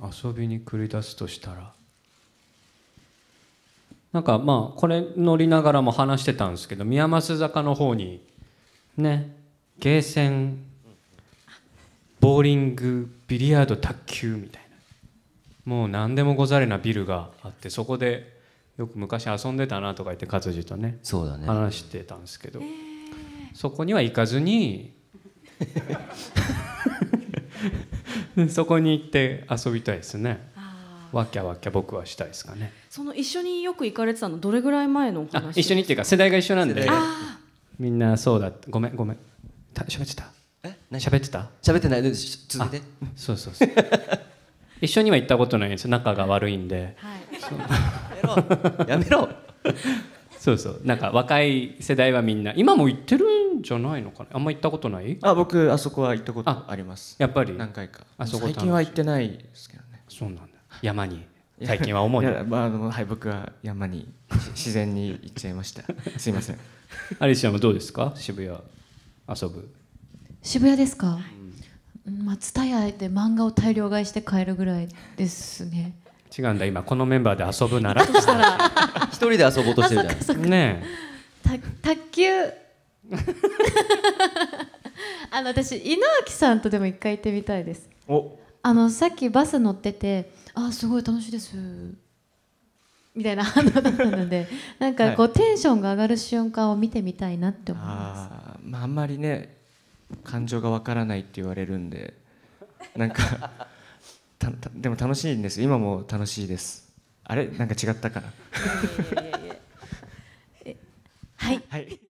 遊びに繰り出すとしたらなんかまあこれ乗りながらも話してたんですけど宮益坂の方にねゲーセンボーリングビリヤード卓球みたいなもう何でもござれなビルがあってそこでよく昔遊んでたなとか言って勝地とねそうだね話してたんですけど、そこには行かずにそこに行って遊びたいですねわきゃわきゃ僕はしたいですかねその一緒によく行かれてたのどれぐらい前の話一緒にっていうか世代が一緒なんでみんなそうだごめんごめん喋ってたえ喋ってた喋ってない続けてそうそうそう 一緒には行ったことないんです仲が悪いんで、はい、やめろやめろ そうそうなんか若い世代はみんな今も行ってるじゃないのかなあんま行ったことないあ僕あそこは行ったことありますやっぱり何回かあそこ最近は行ってないですけどねそうなんだ山に最近は主にまあ、はい僕は山に自然に行っちゃいました すいませんアリシアもどうですか渋谷遊ぶ渋谷ですか、うん、まあ屋で漫画を大量買いして買えるぐらいですね違うんだ今このメンバーで遊ぶなら一人で遊ぼうとしてるじゃんねえ卓球あの私稲垣さんとでも一回行ってみたいですあのさっきバス乗っててあすごい楽しいですみたいな反応だったのでなんかこう、はい、テンションが上がる瞬間を見てみたいなって思いますあ,、まあ、あんまりね感情がわからないって言われるんでなんか でも楽しいんです今も楽しいですあれなんか違ったかなはい、はい